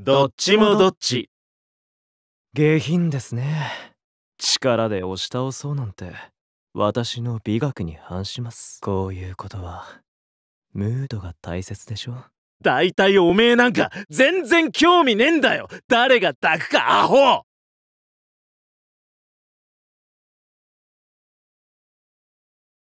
どっちもどっち下品ですね力で押し倒そうなんて私の美学に反しますこういうことはムードが大切でしょ大体おめえなんか全然興味ねえんだよ誰が抱くかアホ